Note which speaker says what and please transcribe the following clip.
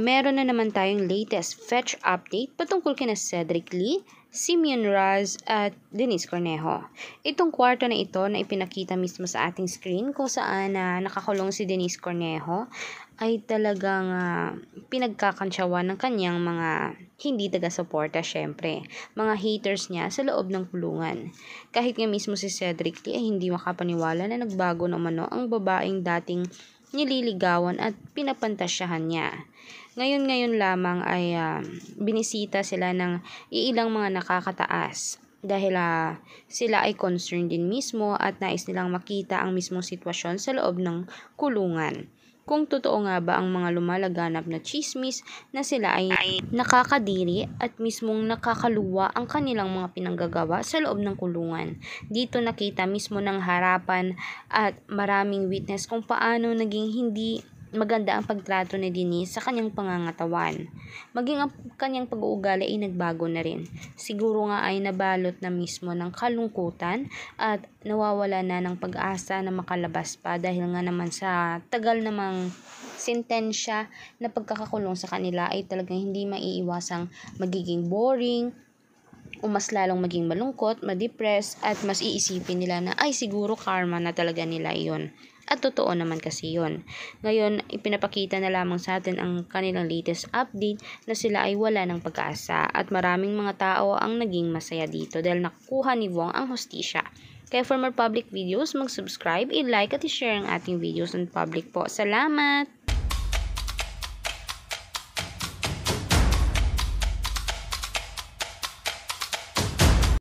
Speaker 1: meron na naman tayong latest fetch update patungkol kina Cedric Lee, Simeon Raz at Denise Cornejo. Itong kwarto na ito na ipinakita mismo sa ating screen kung saan na uh, nakakulong si Denise Cornejo ay talagang uh, ah, pinagkakansyawa ng kanyang mga hindi taga-suporta syempre, mga haters niya sa loob ng kulungan. Kahit nga mismo si Cedric Lee ay hindi makapaniwala na nagbago naman no ang babaeng dating nililigawan at pinapantasyahan niya. Ngayon-ngayon lamang ay uh, binisita sila ng iilang mga nakakataas dahil uh, sila ay concerned din mismo at nais nilang makita ang mismong sitwasyon sa loob ng kulungan kung totoo nga ba ang mga lumalaganap na chismis na sila ay nakakadiri at mismong nakakaluwa ang kanilang mga pinanggagawa sa loob ng kulungan. Dito nakita mismo ng harapan at maraming witness kung paano naging hindi maganda ang pagtrato ni Denise sa kanyang pangangatawan. Maging ang kanyang pag-uugali ay nagbago na rin. Siguro nga ay nabalot na mismo ng kalungkutan at nawawala na ng pag-asa na makalabas pa dahil nga naman sa tagal namang sentensya na pagkakakulong sa kanila ay talagang hindi maiiwasang magiging boring, o mas lalong maging malungkot, ma-depress at mas iisipin nila na ay siguro karma na talaga nila iyon. At totoo naman kasi yon. Ngayon, ipinapakita na lamang sa atin ang kanilang latest update na sila ay wala ng pag-asa at maraming mga tao ang naging masaya dito dahil nakuha ni Wong ang hostisya. Kaya for more public videos, mag-subscribe, i-like at i-share ang ating videos on public po. Salamat!